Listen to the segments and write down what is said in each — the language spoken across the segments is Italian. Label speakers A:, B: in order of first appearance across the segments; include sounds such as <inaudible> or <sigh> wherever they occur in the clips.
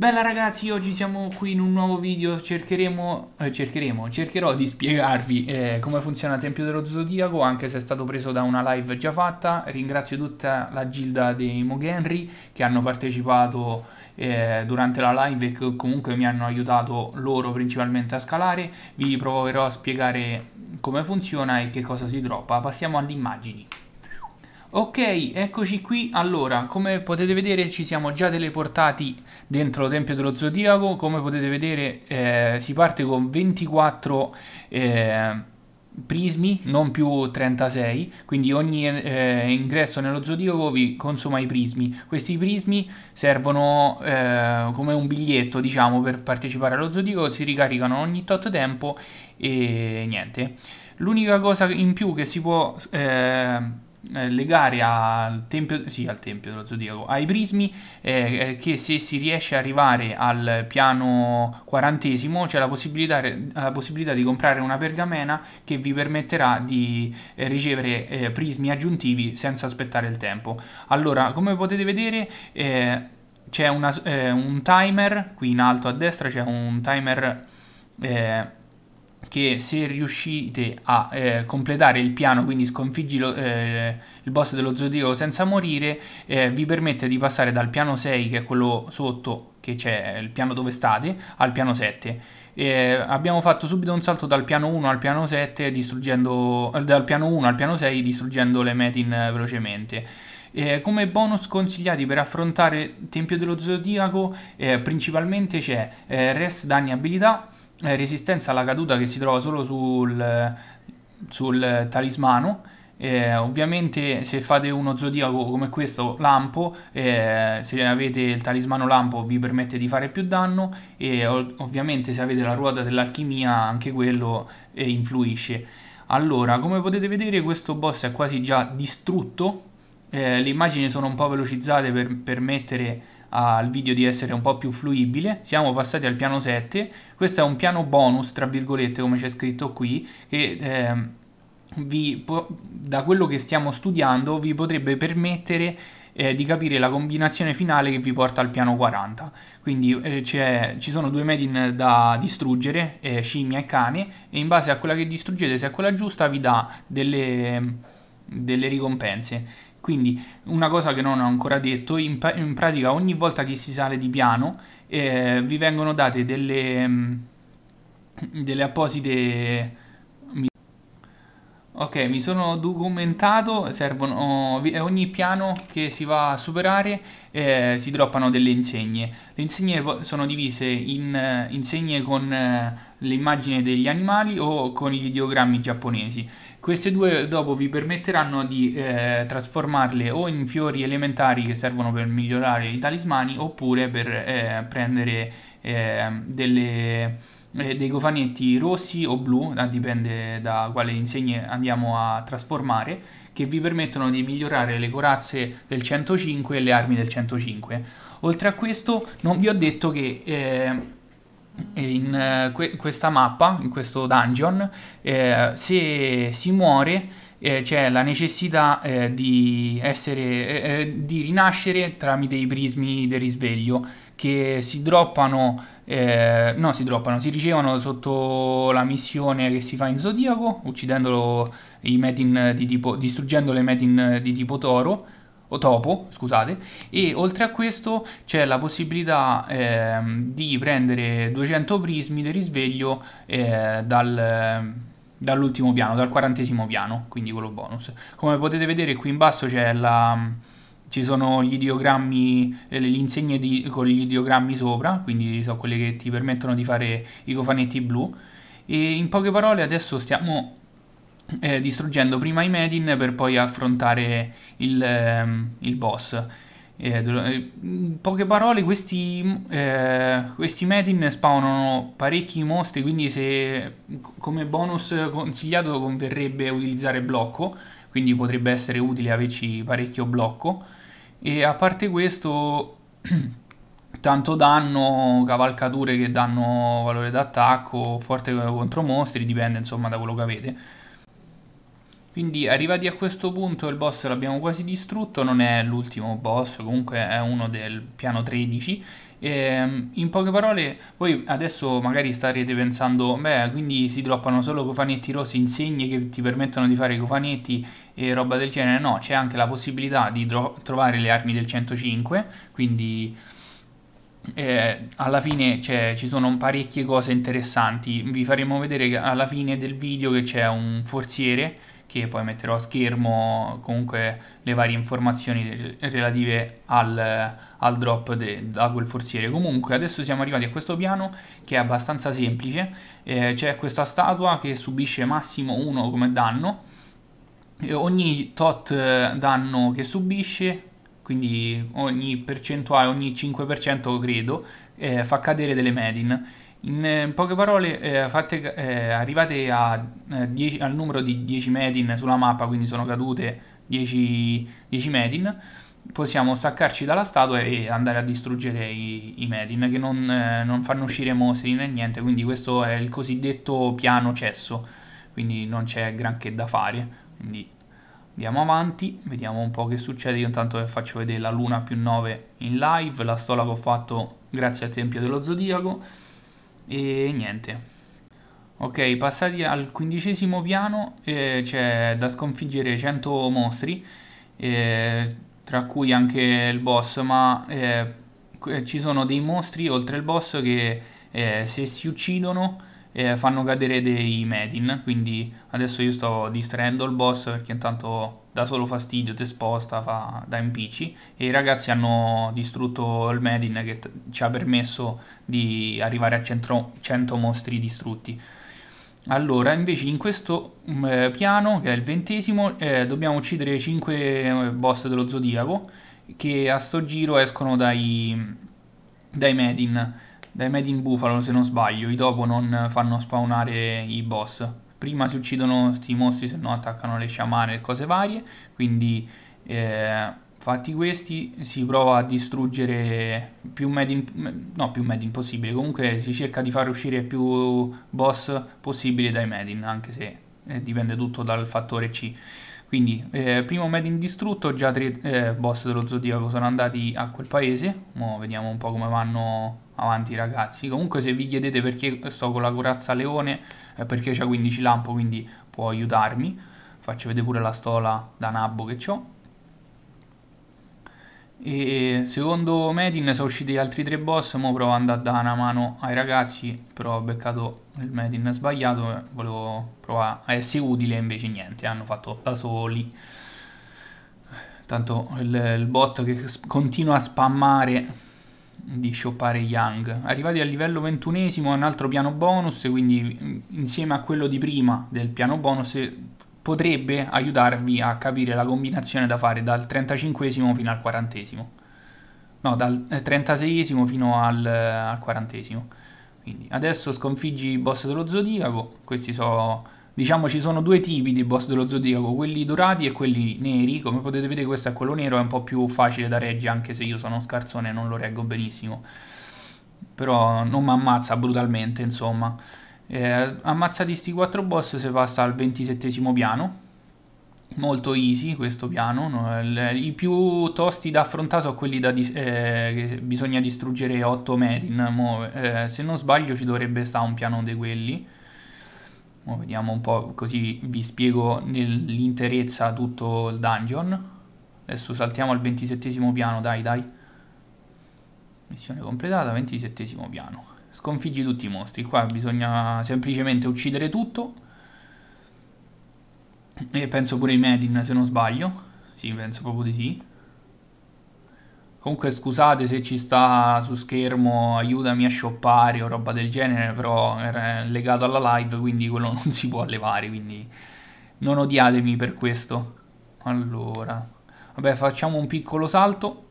A: Bella ragazzi, oggi siamo qui in un nuovo video, cercheremo, eh, cercheremo cercherò di spiegarvi eh, come funziona il Tempio dello Zodiaco, anche se è stato preso da una live già fatta. Ringrazio tutta la gilda dei Mogenri che hanno partecipato eh, durante la live e che comunque mi hanno aiutato loro principalmente a scalare. Vi proverò a spiegare come funziona e che cosa si droppa. Passiamo alle immagini. Ok, eccoci qui. Allora, come potete vedere ci siamo già teleportati dentro Tempio dello Zodiaco. Come potete vedere eh, si parte con 24 eh, prismi, non più 36, quindi ogni eh, ingresso nello zodiaco vi consuma i prismi. Questi prismi servono eh, come un biglietto, diciamo, per partecipare allo zodiaco, si ricaricano ogni tot tempo e niente. L'unica cosa in più che si può eh, eh, legare al tempio, sì, al tempio dello zodiaco, ai prismi, eh, eh che se si riesce ad arrivare al piano quarantesimo c'è la possibilità, eh, la possibilità, di comprare una pergamena che vi permetterà di eh, ricevere eh, prismi aggiuntivi senza aspettare il tempo. Allora, come potete vedere c'è un timer, qui in alto a destra c'è un timer che se riuscite a eh, completare il piano, quindi sconfiggi lo, eh, il boss dello zodiaco senza morire, eh, vi permette di passare dal piano 6, che è quello sotto, che c'è il piano dove state, al piano 7. Eh, abbiamo fatto subito un salto dal piano 1 al piano 7, distruggendo, eh, dal piano 1 al piano 6, distruggendo le metin eh, velocemente. Eh, come bonus consigliati per affrontare Tempio dello Zodiaco eh, principalmente c'è eh, Res danni abilità, eh, resistenza alla caduta che si trova solo sul, sul talismano. Eh, ovviamente se fate uno zodiaco come questo lampo eh, se avete il talismano lampo vi permette di fare più danno e ovviamente se avete la ruota dell'alchimia anche quello eh, influisce allora come potete vedere questo boss è quasi già distrutto eh, le immagini sono un po' velocizzate per permettere al video di essere un po' più fluibile, siamo passati al piano 7, questo è un piano bonus, tra virgolette, come c'è scritto qui, che eh, vi, da quello che stiamo studiando vi potrebbe permettere eh, di capire la combinazione finale che vi porta al piano 40. Quindi eh, ci sono due medin da distruggere, eh, scimmia e cane, e in base a quella che distruggete, se è quella giusta, vi dà delle, delle ricompense. Quindi una cosa che non ho ancora detto, in, pa- in pratica ogni volta che si sale di piano eh, vi vengono date delle, mm, delle apposite... Ok, mi sono documentato, servono, oh, eh, ogni piano che si va a superare eh, si droppano delle insegne. Le insegne sono divise in eh, insegne con eh, le immagini degli animali o con gli ideogrammi giapponesi. Queste due dopo vi permetteranno di eh, trasformarle o in fiori elementari che servono per migliorare i talismani oppure per eh, prendere eh, delle, eh, dei cofanetti rossi o blu, dipende da quale insegne andiamo a trasformare, che vi permettono di migliorare le corazze del 105 e le armi del 105. Oltre a questo non vi ho detto che eh, in eh, que- questa mappa, in questo dungeon, eh, se si muore eh, c'è la necessità eh, di, essere, eh, eh, di rinascere tramite i prismi del risveglio che si droppano, no si droppano, si ricevono sotto la missione che si fa in Zodiaco, uccidendo i metin di tipo, distruggendo le metin di tipo toro, o topo, scusate, e oltre a questo c'è la possibilità ehm, di prendere 200 prismi di risveglio eh, dal, ehm, dall'ultimo piano, dal quarantesimo piano, quindi quello bonus. Come potete vedere qui in basso c'è la ci sono gli ideogrammi, eh, le insegne di, con gli ideogrammi sopra, quindi sono quelle che ti permettono di fare i cofanetti blu. E in poche parole adesso stiamo eh, distruggendo prima i Medin per poi affrontare il, ehm, il boss. Eh, eh in poche parole, questi, mm, eh, questi Medin spawnano parecchi mostri, quindi se come bonus consigliato converrebbe utilizzare blocco, quindi potrebbe essere utile averci parecchio blocco. E a parte questo, <clears throat> tanto danno, cavalcature che danno valore d'attacco, forte contro mostri, dipende insomma da quello che avete. Quindi arrivati a questo punto il boss l'abbiamo quasi distrutto, non è l'ultimo boss, comunque è uno del piano 13. E, ehm, in poche parole, voi adesso magari starete pensando, beh, quindi si droppano solo cofanetti rossi, insegne che ti permettono di fare cofanetti e roba del genere. No, c'è anche la possibilità di trovare le armi del 105, quindi... Eh, alla fine ci sono parecchie cose interessanti. Vi faremo vedere alla fine del video che c'è un forziere che poi metterò a schermo comunque le varie informazioni relative al, al drop de, da quel forziere. Comunque adesso siamo arrivati a questo piano che è abbastanza semplice, eh, c'è questa statua che subisce massimo 1 come danno, e ogni tot eh, danno che subisce, quindi ogni percentuale, ogni 5% credo, eh, fa cadere delle medin eh, in poche parole, eh, fate, eh, arrivate a, eh, dieci, al numero di 10 medin sulla mappa, quindi sono cadute 10, medin, possiamo staccarci dalla statua e andare a distruggere i, i medin, che non, eh, non, fanno uscire mostri né niente, quindi questo è il cosiddetto piano cesso, quindi non c'è granché da fare. Quindi andiamo avanti, vediamo un po' che succede, io intanto faccio vedere la luna più 9 in live, la stola che ho fatto grazie al Tempio dello Zodiaco, e niente ok passati al quindicesimo piano eh, c'è da sconfiggere 100 mostri eh, tra cui anche il boss ma eh, eh ci sono dei mostri oltre il boss che eh, se si uccidono eh, fanno cadere dei medin quindi adesso io sto distraendo il boss perché intanto dà solo fastidio, ti sposta, fa da impicci e i ragazzi hanno distrutto il Medin che t- ci ha permesso di arrivare a centro- 100 mostri distrutti. Allora, invece in questo mm, eh, piano, che è il ventesimo, eh, dobbiamo uccidere 5 eh, boss dello Zodiaco che a sto giro escono dai, dai Medin, dai Medin Buffalo se non sbaglio, i dopo non fanno spawnare i boss prima si uccidono questi mostri se no attaccano le sciamane e cose varie quindi eh, fatti questi si prova a distruggere più medi no più medin possibile comunque si cerca di far uscire più boss possibile dai medin anche se eh, dipende tutto dal fattore C quindi eh, primo medin distrutto già tre eh, boss dello zodiaco sono andati a quel paese Mo vediamo un po' come vanno avanti i ragazzi comunque se vi chiedete perché sto con la corazza leone è perché c'è 15 lampo quindi può aiutarmi faccio vedere pure la stola da nabbo che ho e secondo Medin sono usciti altri tre boss ora provo ad andare a dare una mano ai ragazzi però ho beccato il Medin sbagliato eh, volevo provare a essere utile invece niente hanno fatto da soli tanto il, il bot che continua a spammare di shoppare Young. Arrivati al livello ventunesimo è un altro piano bonus, quindi insieme a quello di prima del piano bonus potrebbe aiutarvi a capire la combinazione da fare dal 35 fino al 40 no dal 36 eh, fino al, eh, al 40 quindi adesso sconfiggi i boss dello zodiaco questi sono Diciamo ci sono due tipi di boss dello zodiaco, quelli dorati e quelli neri, come potete vedere questo è quello nero, è un po' più facile da reggere anche se io sono scarzone e non lo reggo benissimo. Però non mi ammazza brutalmente insomma. Eh, ammazzati sti 4 boss si passa al 27 piano, molto easy questo piano. I più tosti da affrontare sono quelli da eh, che bisogna distruggere 8 metin. eh, se non sbaglio ci dovrebbe stare un piano di quelli vediamo un po' così vi spiego nell'interezza tutto il dungeon. Adesso saltiamo al 27 piano, dai dai. Missione completata, 27 piano. Sconfiggi tutti i mostri, qua bisogna semplicemente uccidere tutto. E penso pure i Medin se non sbaglio. Sì, penso proprio di sì. Comunque scusate se ci sta su schermo aiutami a shoppare o roba del genere, però è legato alla live, quindi quello <laughs> non si può levare, quindi non odiatemi per questo. Allora, vabbè facciamo un piccolo salto.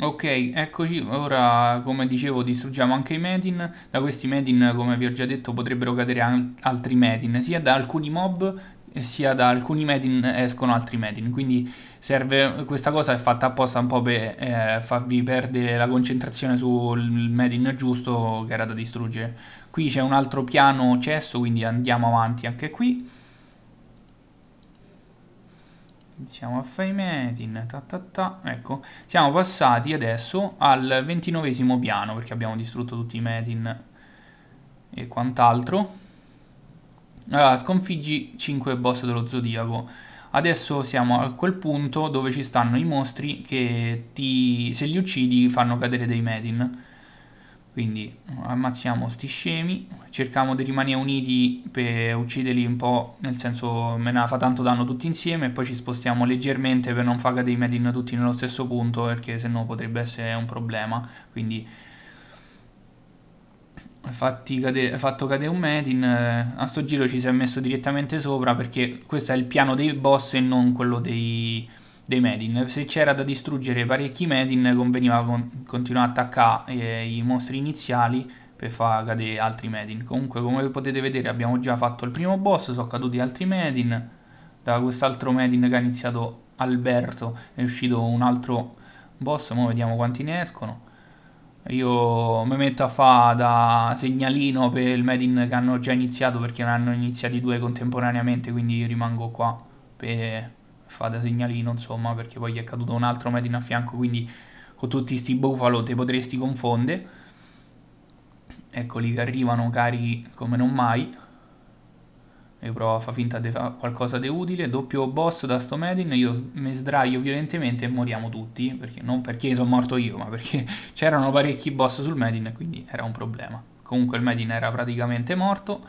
A: Ok, eccoci, ora come dicevo distruggiamo anche i Metin, da questi Metin come vi ho già detto potrebbero cadere altri Metin, sia da alcuni mob eh, sia da alcuni medin escono altri medin, quindi serve, questa cosa è fatta apposta un po' per eh, farvi perdere la concentrazione sul medin giusto che era da distruggere. Qui c'è un altro piano cesso, quindi andiamo avanti anche qui. Siamo a Faimetin, ta, ta, ta. ecco, siamo passati adesso al ventinovesimo piano perché abbiamo distrutto tutti i Metin e quant'altro allora, sconfiggi 5 boss dello zodiaco. Adesso siamo a quel punto dove ci stanno i mostri che ti, se li uccidi fanno cadere dei Medin. Quindi ammazziamo sti scemi, cerchiamo di rimanere uniti per ucciderli un po', nel senso me ne fa tanto danno tutti insieme e poi ci spostiamo leggermente per non far cadere i Medin tutti nello stesso punto perché sennò potrebbe essere un problema. Quindi Cade, fatto cadere un Medin. Eh, a sto giro ci si è messo direttamente sopra perché questo è il piano dei boss e non quello dei, dei Medin. Se c'era da distruggere parecchi Medin, conveniva con, continuare a attaccare eh, i mostri iniziali per far cadere altri Medin. Comunque, come potete vedere, abbiamo già fatto il primo boss. Sono caduti altri Medin. Da quest'altro Medin che ha iniziato Alberto è uscito un altro boss. Ora vediamo quanti ne escono. Io mi metto a fare da segnalino per il Medin che hanno già iniziato perché ne hanno iniziati due contemporaneamente, quindi rimango qua per fare da segnalino, insomma, perché poi gli è caduto un altro Medin a fianco, quindi con tutti sti bufalo te potresti confondere. Eccoli che arrivano cari come non mai riprova, fa finta di fare qualcosa di utile, doppio boss da sto Medin, io mi sdraio violentemente e moriamo tutti, perché, non perché sono morto io, ma perché <laughs> c'erano parecchi boss sul Medin e quindi era un problema. Comunque il Medin era praticamente morto,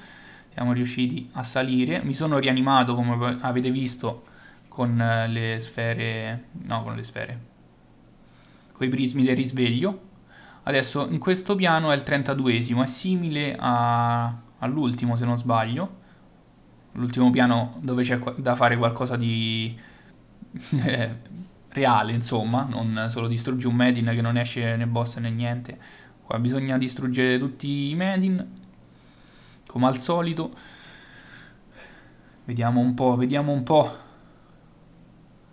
A: siamo riusciti a salire, mi sono rianimato come avete visto con eh, le sfere, no con le sfere, con i prismi del risveglio. Adesso in questo piano è il 32esimo, è simile all'ultimo se non sbaglio, l'ultimo piano dove c'è da fare qualcosa di <laughs> eh, reale, insomma, non solo distruggi un Medin che non esce né boss né niente. Qua bisogna distruggere tutti i Medin, come al solito. Vediamo un po', vediamo un po'.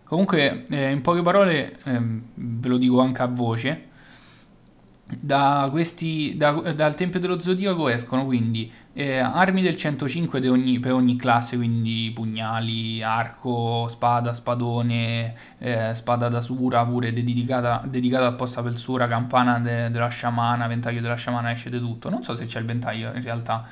A: Comunque, eh, in poche parole, eh, ve lo dico anche a voce, da questi, da, dal Tempio dello Zodiaco escono quindi eh, armi del 105 de ogni, per ogni classe, quindi pugnali, arco, spada, spadone, eh, spada da sura pure dedicata, dedicata apposta per sura, campana de, della sciamana, ventaglio della sciamana, esce di tutto. Non so se c'è il ventaglio in realtà.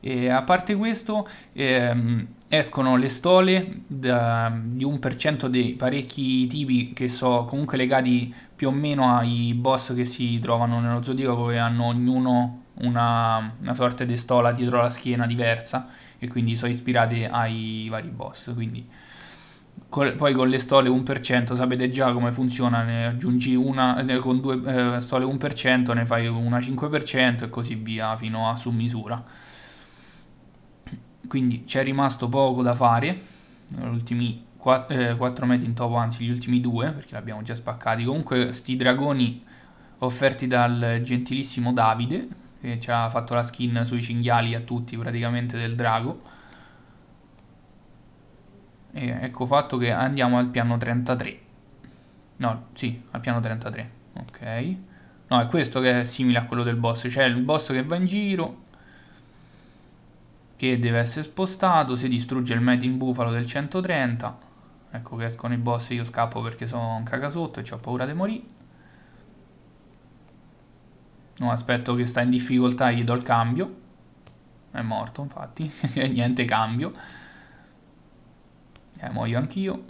A: E a parte questo, ehm, escono le stole da, di un per cento dei parecchi tipi che sono comunque legati più o meno ai boss che si trovano nello zodiaco e hanno ognuno una, una sorta di stola dietro la schiena diversa e quindi sono ispirate ai vari boss. Quindi poi con le stole 1% sapete già come funziona, ne aggiungi una eh, con due eh, stole 1%, ne fai una 5% e così via fino a su misura. Quindi c'è rimasto poco da fare, gli ultimi 4, eh, 4 metri in topo, anzi gli ultimi due, perché li abbiamo già spaccati. Comunque sti dragoni offerti dal gentilissimo Davide, che ci ha fatto la skin sui cinghiali a tutti praticamente del drago e ecco fatto che andiamo al piano 33 no, sì, al piano 33 ok no, è questo che è simile a quello del boss cioè il boss che va in giro che deve essere spostato si distrugge il Made in Bufalo del 130 ecco che escono i boss io scappo perché sono un cagasotto e ho paura di morire No, aspetto che sta in difficoltà, gli do il cambio. È morto, infatti. <laughs> Niente cambio. Eh, muoio anch'io.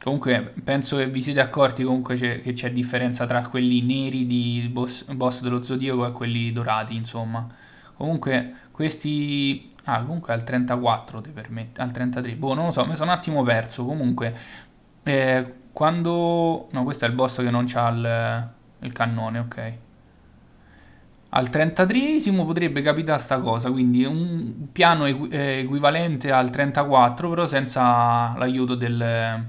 A: Comunque, penso che vi siete accorti comunque che c'è differenza tra quelli neri di boss, boss dello Zodiaco e quelli dorati, insomma. Comunque, questi... Ah, comunque al 34 ti permette... Al 33... Boh, non lo so, mi sono un attimo perso. Comunque, eh, quando... No, questo è il boss che non c'ha il il cannone, ok. Al 33 potrebbe capitare sta cosa, quindi un piano equ equivalente al 34, però senza l'aiuto del,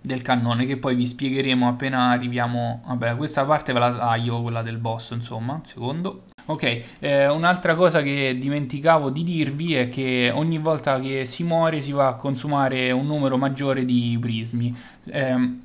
A: del, cannone, che poi vi spiegheremo appena arriviamo... Vabbè, questa parte ve la taglio, quella del boss, insomma, secondo. Ok, eh, un'altra cosa che dimenticavo di dirvi è che ogni volta che si muore si va a consumare un numero maggiore di prismi. Eh,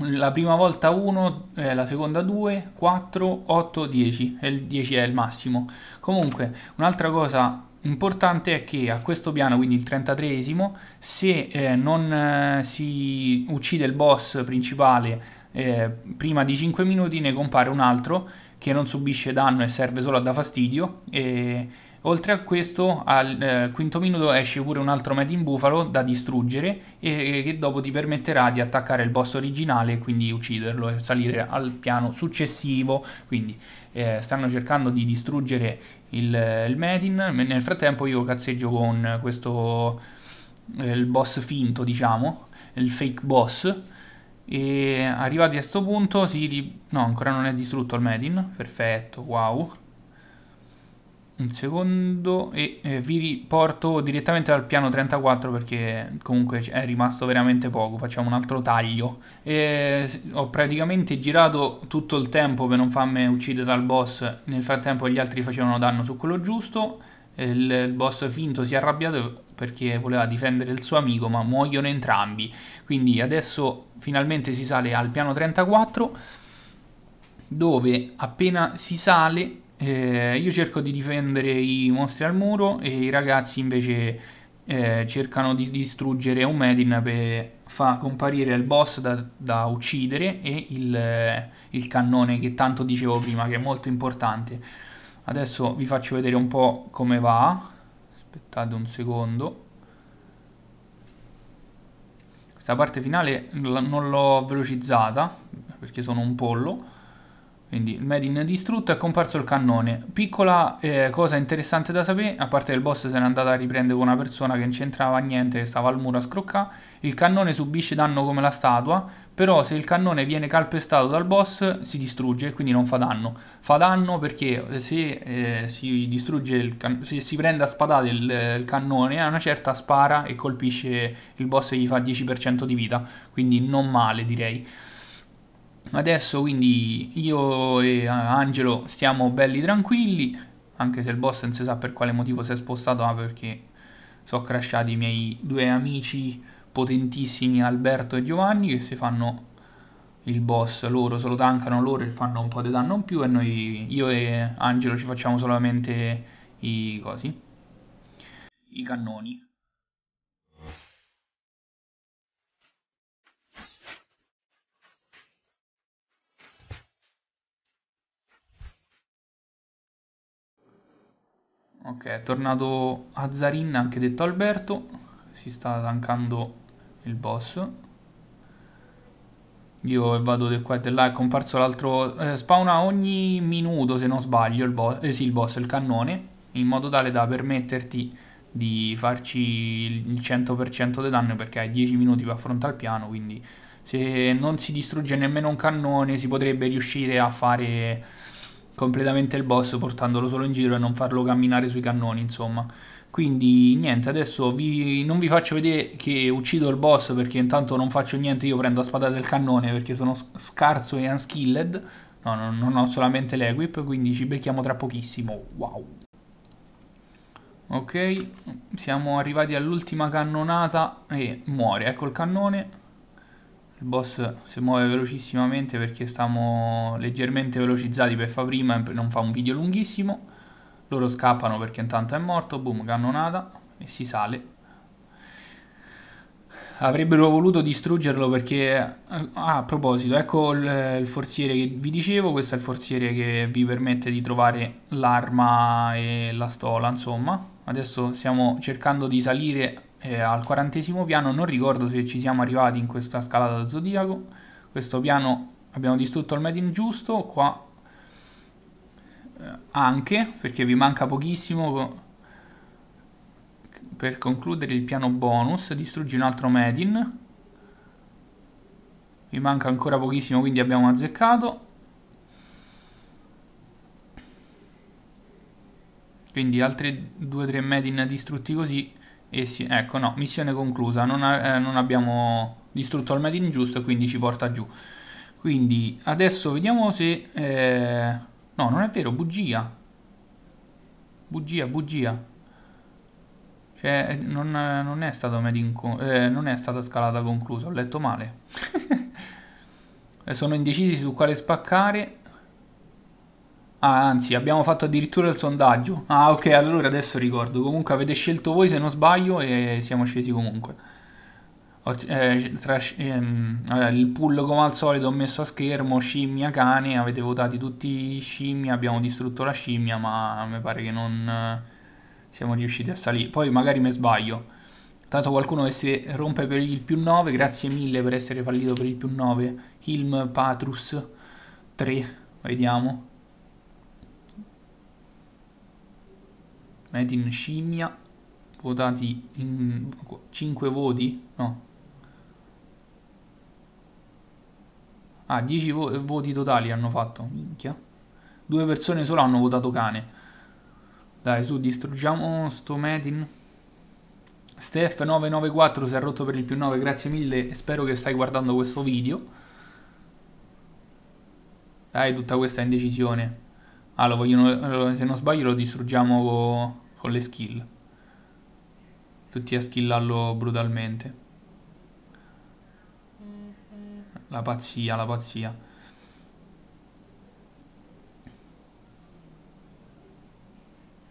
A: la prima volta 1, eh, la seconda 2, 4, 8, 10 e il 10 è il massimo. Comunque, un'altra cosa importante è che a questo piano, quindi il 33esimo, se eh, non eh, si uccide il boss principale eh, prima di 5 minuti ne compare un altro che non subisce danno e serve solo a da fastidio e Oltre a questo, al eh, quinto minuto esce pure un altro Made in Buffalo da distruggere e, e che dopo ti permetterà di attaccare il boss originale e quindi ucciderlo e salire al piano successivo. Quindi eh, stanno cercando di distruggere il, il Medin. Nel frattempo io cazzeggio con questo eh, il boss finto, diciamo, il fake boss. E arrivati a questo punto si... no, ancora non è distrutto il Medin. Perfetto, wow un secondo e eh, vi riporto direttamente dal piano 34 perché comunque è rimasto veramente poco facciamo un altro taglio e ho praticamente girato tutto il tempo per non farmi uccidere dal boss nel frattempo gli altri facevano danno su quello giusto il, il boss finto si è arrabbiato perché voleva difendere il suo amico ma muoiono entrambi quindi adesso finalmente si sale al piano 34 dove appena si sale eh, io cerco di difendere i mostri al muro e i ragazzi invece eh, cercano di distruggere un Medin per far comparire il boss da, da uccidere e il, eh, il, cannone che tanto dicevo prima che è molto importante. Adesso vi faccio vedere un po' come va. Aspettate un secondo. Questa parte finale non l'ho velocizzata perché sono un pollo quindi il Medin distrutto è comparso il cannone. Piccola eh, cosa interessante da sapere, a parte che il boss se n'è andato a riprendere con una persona che non c'entrava niente, che stava al muro a scroccare, il cannone subisce danno come la statua, però se il cannone viene calpestato dal boss si distrugge e quindi non fa danno. Fa danno perché eh, se, eh, si, se si prende a spadate il, eh, il, cannone a una certa spara e colpisce il boss e gli fa 10% di vita, quindi non male direi. Adesso quindi io e eh, Angelo stiamo belli tranquilli, anche se il boss non si sa per quale motivo si è spostato, ah perché sono crashati i miei due amici potentissimi Alberto e Giovanni che si fanno il boss loro, se lo tankano loro e fanno un po' di danno in più e noi, io e Angelo ci facciamo solamente i cosi, i cannoni. Ok, è tornato Azzarin, anche detto Alberto. Si sta tankando il boss. Io vado di qua e di là, è comparso l'altro... Eh, spawna ogni minuto, se non sbaglio, il boss... Eh sì, il boss, il cannone. In modo tale da permetterti di farci il 100% di danno perché hai 10 minuti per affrontare il piano, quindi se non si distrugge nemmeno un cannone si potrebbe riuscire a fare completamente il boss portandolo solo in giro e non farlo camminare sui cannoni, insomma. Quindi niente, adesso vi, non vi faccio vedere che uccido il boss perché intanto non faccio niente, io prendo la spada del cannone perché sono scarso e unskilled. No, no non ho solamente l'equip, quindi ci becchiamo tra pochissimo. Wow. Ok, siamo arrivati all'ultima cannonata e muore, ecco il cannone il boss si muove velocissimamente perché stiamo leggermente velocizzati per fare prima e non fa un video lunghissimo loro scappano perché intanto è morto boom cannonata e si sale avrebbero voluto distruggerlo perché ah, a proposito ecco il, il, forziere che vi dicevo questo è il forziere che vi permette di trovare l'arma e la stola insomma adesso stiamo cercando di salire eh, al quarantesimo piano, non ricordo se ci siamo arrivati in questa scalata da zodiaco, questo piano abbiamo distrutto il made giusto, qua eh, anche, perché vi manca pochissimo per concludere il piano bonus, distruggi un altro made in, vi manca ancora pochissimo quindi abbiamo azzeccato, quindi altri 2-3 made in distrutti così eh sì, ecco, no, missione conclusa, non, eh, non abbiamo distrutto il made in giusto, quindi ci porta giù. Quindi adesso vediamo se... Eh... No, non è vero, bugia. Bugia, bugia. Cioè, eh, non, eh, non è stato made Eh, non è stata scalata conclusa, ho letto male. <laughs> Eh, sono indecisi su quale spaccare. Ah, anzi, abbiamo fatto addirittura il sondaggio. Ah, ok, allora adesso ricordo. Comunque avete scelto voi se non sbaglio e siamo scesi comunque. Ho, eh, tra, ehm, allora, il pull come al solito ho messo a schermo scimmia, cane, avete votato tutti scimmia, abbiamo distrutto la scimmia, ma mi pare che non eh, siamo riusciti a salire. Poi magari mi sbaglio. Tanto qualcuno che si rompe per il più 9, grazie mille per essere fallito per il più 9. Hilm Patrus 3, vediamo. Made in Scimmia, votati in 5 voti? No. Ah, 10 vo voti totali hanno fatto, minchia. Due persone solo hanno votato cane. Dai, su, distruggiamo sto Medin. Steph994 si è rotto per il più 9, grazie mille e spero che stai guardando questo video. Dai, tutta questa indecisione. Ah, lo vogliono, se non sbaglio lo distruggiamo co, con le skill. Tutti a skillarlo brutalmente. La pazzia, la pazzia.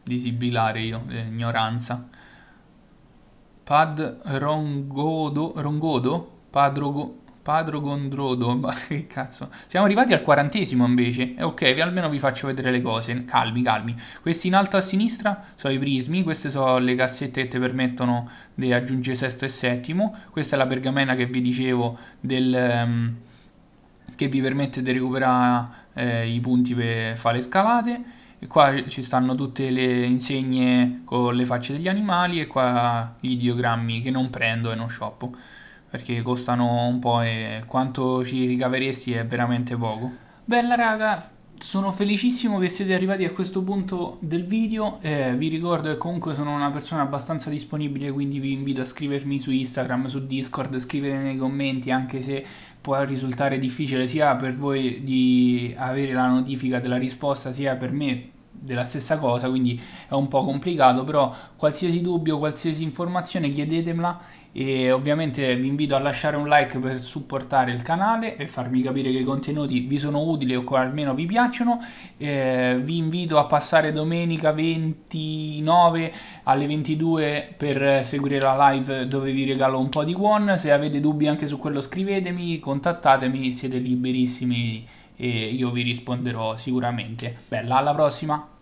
A: Disibilare io, eh, ignoranza. Pad Rongodo, Rongodo? Padrogo, Padro Gondrodo, ma <laughs> che cazzo. Siamo arrivati al quarantesimo invece. Eh, ok, almeno vi faccio vedere le cose. Calmi, calmi. Questi in alto a sinistra sono i prismi, queste sono le cassette che ti permettono di aggiungere sesto e settimo. Questa è la pergamena che vi dicevo del, um, che vi permette di recuperare eh, i punti per fare le scalate. E qua ci stanno tutte le insegne con le facce degli animali e qua gli ideogrammi che non prendo e non shoppo perché costano un po' e quanto ci ricaveresti è veramente poco. Bella raga, sono felicissimo che siete arrivati a questo punto del video, eh, vi ricordo che comunque sono una persona abbastanza disponibile quindi vi invito a scrivermi su Instagram, su Discord, scrivere nei commenti anche se può risultare difficile sia per voi di avere la notifica della risposta sia per me della stessa cosa quindi è un po' complicato però qualsiasi dubbio, qualsiasi informazione chiedetemela e ovviamente vi invito a lasciare un like per supportare il canale e farmi capire che i contenuti vi sono utili o almeno vi piacciono eh, vi invito a passare domenica 29 alle 22 per seguire la live dove vi regalo un po' di One se avete dubbi anche su quello scrivetemi contattatemi siete liberissimi e io vi risponderò sicuramente bella alla prossima